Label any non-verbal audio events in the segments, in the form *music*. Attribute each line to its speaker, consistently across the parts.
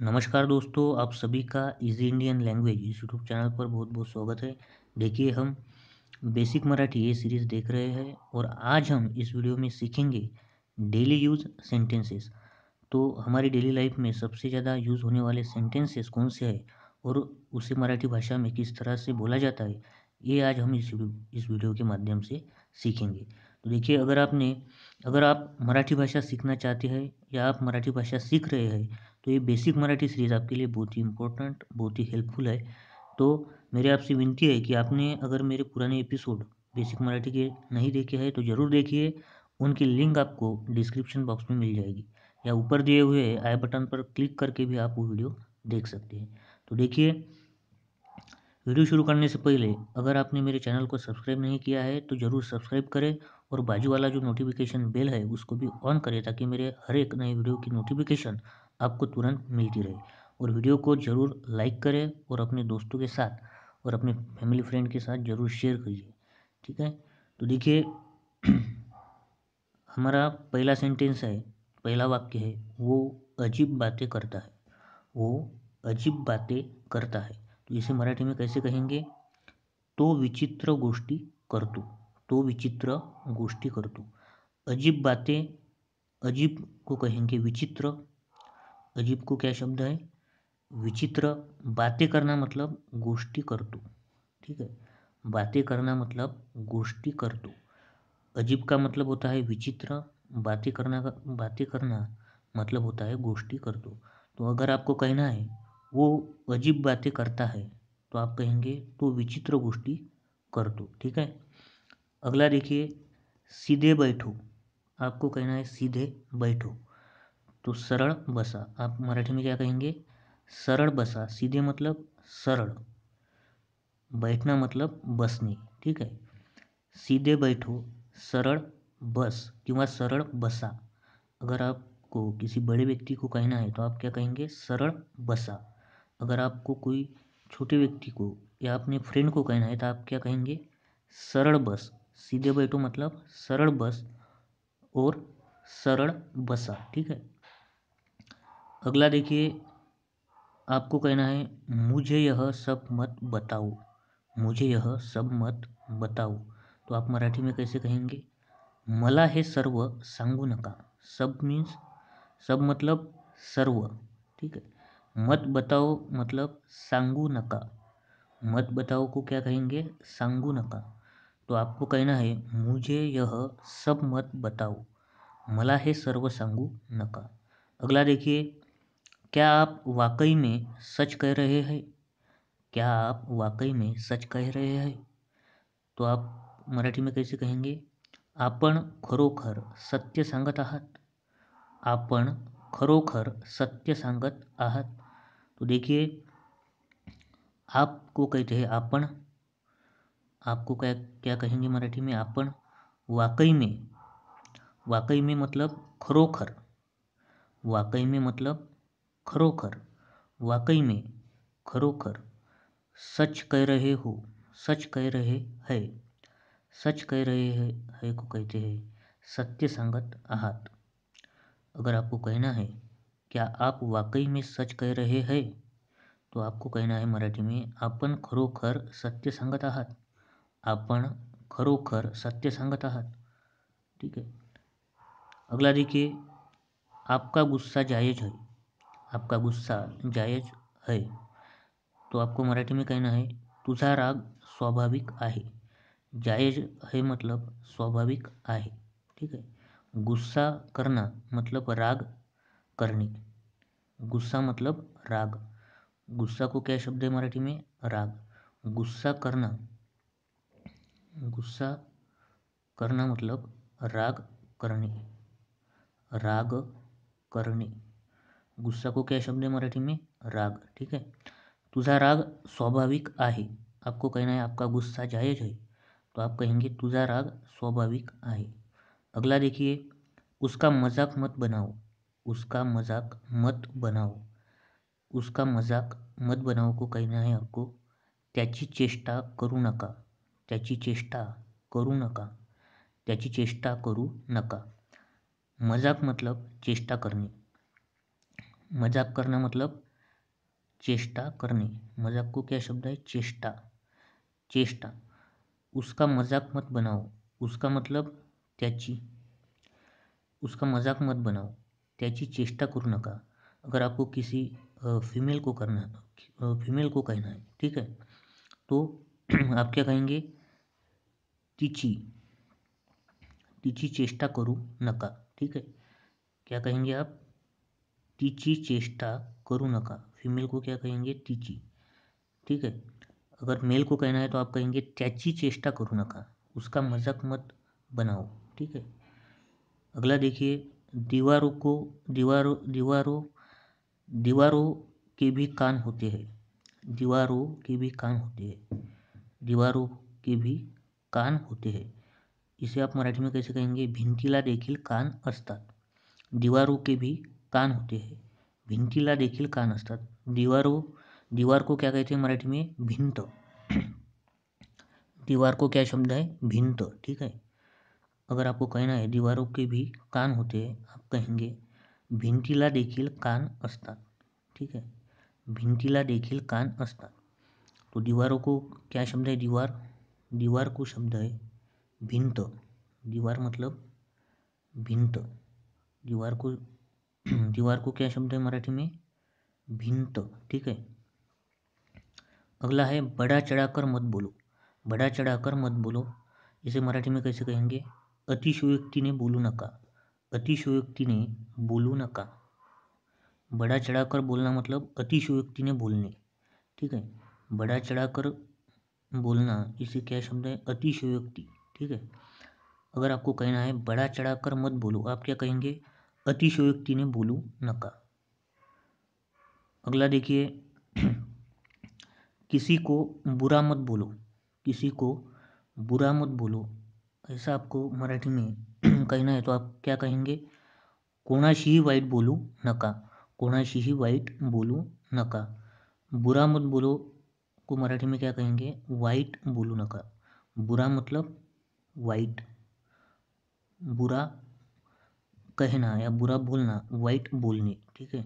Speaker 1: नमस्कार दोस्तों आप सभी का easy Indian language YouTube channel पर बहुत बहुत स्वागत है देखिए हम बेसिक मराठी ये सीरीज़ देख रहे हैं और आज हम इस वीडियो में सीखेंगे डेली यूज़ सेंटेंसेस तो हमारी डेली लाइफ में सबसे ज़्यादा यूज़ होने वाले सेंटेंसेस कौन से हैं और उसे मराठी भाषा में किस तरह से बोला जाता है ये आज हम इस वीडियो के माध्यम से सीखेंगे तो देखिए अगर आपने अगर आप मराठी भाषा सीखना चाहते हैं या आप मराठी भाषा सीख रहे हैं तो ये बेसिक मराठी सीरीज़ आपके लिए बहुत ही इम्पोर्टेंट बहुत ही हेल्पफुल है तो मेरे आपसे विनती है कि आपने अगर मेरे पुराने एपिसोड बेसिक मराठी के नहीं देखे हैं तो ज़रूर देखिए उनकी लिंक आपको डिस्क्रिप्शन बॉक्स में मिल जाएगी या ऊपर दिए हुए आई बटन पर क्लिक करके भी आप वो वीडियो देख सकते हैं तो देखिए वीडियो शुरू करने से पहले अगर आपने मेरे चैनल को सब्सक्राइब नहीं किया है तो ज़रूर सब्सक्राइब करें और बाजू वाला जो नोटिफिकेशन बेल है उसको भी ऑन करें ताकि मेरे हर एक नए वीडियो की नोटिफिकेशन आपको तुरंत मिलती रहे और वीडियो को ज़रूर लाइक करें और अपने दोस्तों के साथ और अपने फैमिली फ्रेंड के साथ ज़रूर शेयर करिए ठीक है तो देखिए *clears throat* हमारा पहला सेंटेंस है पहला वाक्य है वो अजीब बातें करता है वो अजीब बातें करता है तो इसे मराठी में कैसे कहेंगे तो विचित्र गोष्टी करतो तो विचित्र गोष्टी करतो अजीब बातें अजीब को कहेंगे विचित्र अजीब को क्या शब्द है विचित्र बातें करना मतलब गोष्टी करतो ठीक है बातें करना मतलब गोष्टी करतो अजीब का मतलब होता है विचित्र बातें करना का बातें करना मतलब होता है गोष्टी करतो तो अगर आपको कहना है वो अजीब बातें करता है तो आप कहेंगे तो विचित्र गोष्टी कर दो ठीक है अगला देखिए सीधे बैठो आपको कहना है सीधे बैठो तो सरल बसा आप मराठी में क्या कहेंगे सरल बसा सीधे मतलब सरल बैठना मतलब बसने ठीक है सीधे बैठो सरल बस किंवा सरल बसा अगर आपको किसी बड़े व्यक्ति को कहना है तो आप क्या कहेंगे सरल बसा अगर आपको कोई छोटे व्यक्ति को या अपने फ्रेंड को कहना है तो आप क्या कहेंगे सरल बस सीधे बैठो मतलब सरल बस और सरल बसा ठीक है अगला देखिए आपको कहना है मुझे यह सब मत बताओ मुझे यह सब मत बताओ तो आप मराठी में कैसे कहेंगे मला है सर्व सांगू नका सब मीन्स सब मतलब सर्व ठीक है मत बताओ मतलब सांगू नका मत बताओ को क्या कहेंगे सांगू नका तो आपको कहना है मुझे यह सब मत बताओ मला है सर्व सांगू नका अगला देखिए क्या आप वाकई में सच कह रहे हैं क्या आप वाकई में सच कह रहे हैं तो आप मराठी में कैसे कहेंगे आपण खरोखर सत्य सांगत आहत आपण खरोखर सत्य सांगत आहत तो देखिए आपको कहते हैं आपण आपको क्या क्या कहेंगे मराठी में आपण वाकई में वाकई में मतलब खरोखर वाकई में मतलब खरोखर वाकई में खरोखर सच कह रहे हो सच कह रहे है सच कह रहे है, है को कहते हैं सत्य संगत आहत अगर आपको कहना है क्या आप वाकई में सच कह रहे हैं तो आपको कहना है मराठी में अपन खरोखर सत्य संगत आहत अपन खरोखर सत्य संगत आहत ठीक है अगला देखिए आपका गुस्सा जायज़ है आपका गुस्सा जायज़ है तो आपको मराठी में कहना है तुझा राग स्वाभाविक आहे जायज़ है मतलब स्वाभाविक आहे ठीक है गुस्सा करना मतलब राग करनी गुस्सा मतलब राग गुस्सा को क्या शब्द है मराठी में राग गुस्सा करना गुस्सा करना मतलब राग करने राग करने गुस्सा को क्या शब्द है मराठी में राग ठीक है तुझा राग स्वाभाविक आहे आपको कहना है आपका गुस्सा जायज है तो आप कहेंगे तुझा राग स्वाभाविक आहे अगला देखिए उसका मजाक मत बनाओ उसका मज़ाक मत बनाओ उसका मजाक मत बनाओ को कहना है आपको त्याची चेष्टा करू नका त्याची चेष्टा करू नका त्याची चेष्टा करू नका मजाक मतलब चेष्टा करनी मजाक करना मतलब चेष्टा करनी मजाक को क्या शब्द है चेष्टा चेष्टा उसका मजाक मत बनाओ उसका मतलब त्याची उसका मजाक मत बनाओ त्याची चेष्टा करू नका अगर आपको किसी फीमेल को करना है फीमेल को कहना है ठीक है तो *clears throat* आप क्या कहेंगे तिची तिची चेष्टा करू नका ठीक है क्या कहेंगे आप तिची चेष्टा करू नका फीमेल को क्या कहेंगे तिची ठीक है अगर मेल को कहना है तो आप कहेंगे त्याची चेष्टा करू नका उसका मजाक मत बनाओ ठीक है अगला देखिए दीवारों को दीवारों दीवारों दीवारों के भी कान होते हैं दीवारों के भी कान होते हैं दीवारों के भी कान होते हैं इसे आप मराठी में कैसे कहेंगे भिंतीला देखील कान असतात दीवारों के भी कान होते हैं भिंतीला देखील कान असतात दीवारों दीवार को क्या कहते हैं मराठी में भिंत *clears throat* दीवार को क्या शब्द है भिंत ठीक है अगर आपको कहना है दीवारों के भी कान होते हैं आप कहेंगे भिंतीला देखील कान अस्ता ठीक है भिंतीला देखील कान अस्ता तो दीवारों को क्या शब्द है दीवार दीवार को शब्द है भिंत दीवार मतलब भिंत दीवार को *clears throat* दीवार को क्या शब्द है मराठी में भिंत ठीक है अगला है बड़ा चढ़ाकर मत बोलो बड़ा चढ़ाकर मत बोलो इसे मराठी में कैसे कहेंगे ने बोलू नका ने बोलू नका बड़ा चढ़ाकर बोलना मतलब ने बोलने ठीक है बड़ा चढ़ाकर बोलना इसे क्या शब्द है अतिशयोक्ति ठीक है अगर आपको कहना है बड़ा चढ़ाकर मत बोलो आप क्या कहेंगे अतिशयोक्ति ने बोलू नका अगला देखिए *clears throat* किसी को बुरा मत बोलो किसी को बुरा मत बोलो ऐसा आपको मराठी में *clears throat* कहना है तो आप क्या कहेंगे कोणाशी ही वाइट बोलू नका कोणाशी ही वाइट बोलू नका बुरा मत बोलो को मराठी में क्या कहेंगे वाइट बोलू नका बुरा मतलब वाइट बुरा कहना या बुरा बोलना वाइट बोलने ठीक है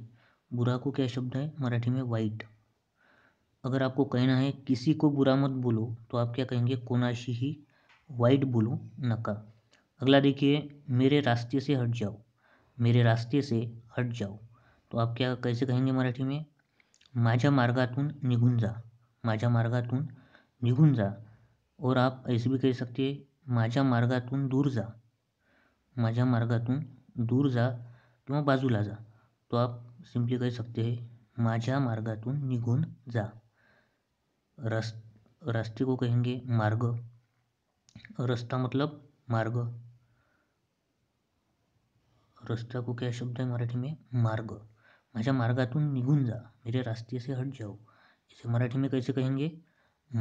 Speaker 1: बुरा को क्या शब्द है मराठी में वाइट अगर आपको कहना है किसी को बुरा मत बोलो तो आप क्या कहेंगे कोनाशी ही वाइट बोलो नका अगला देखिए मेरे रास्ते से हट जाओ मेरे रास्ते से हट जाओ तो आप क्या कैसे कहेंगे मराठी में माझा मार्गातून निघून जा माझा मार्गातून निघून जा और आप ऐसे भी कह सकते माझा मार्गातून दूर जा माझा मार्गातून दूर जा किंवा बाजूला जा तो आप सिंपली कह सकते हैं माझा मार्गातून निघून जा रास रास्ते को कहेंगे मार्ग रास्ता मतलब मार्ग रास्ता को क्या शब्द है मराठी में मार्ग माझ्या मार्गातून निघून जा मेरे रास्ते से हट जाओ इसे मराठी में कैसे कहेंगे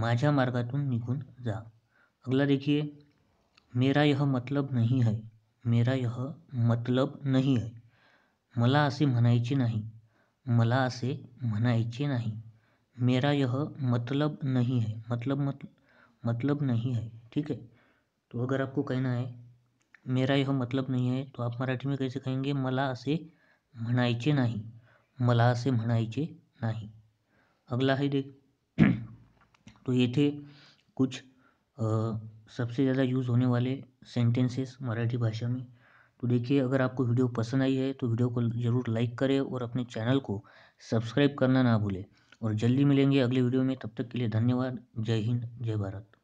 Speaker 1: माझ्या मार्गातून निघून जा अगला देखिए मेरा यह मतलब नहीं है मेरा यह मतलब नहीं है मला असे म्हणायचे नाही मला असे म्हणायचे नाही मेरा यह मतलब नहीं है मतलब मत मतलब नहीं है ठीक है तो अगर आपको कहना है मेरा यह मतलब नहीं है तो आप मराठी में कैसे कहेंगे मला असे मनाईचे नहीं मला असे मनाईचे नहीं अगला है देख *clears throat* तो ये थे कुछ आ, सबसे ज़्यादा यूज़ होने वाले सेंटेंसेस मराठी भाषा में तो देखिए अगर आपको वीडियो पसंद आई है तो वीडियो को ज़रूर लाइक करें और अपने चैनल को सब्सक्राइब करना ना भूलें और जल्दी मिलेंगे अगले वीडियो में तब तक के लिए धन्यवाद जय हिंद जय भारत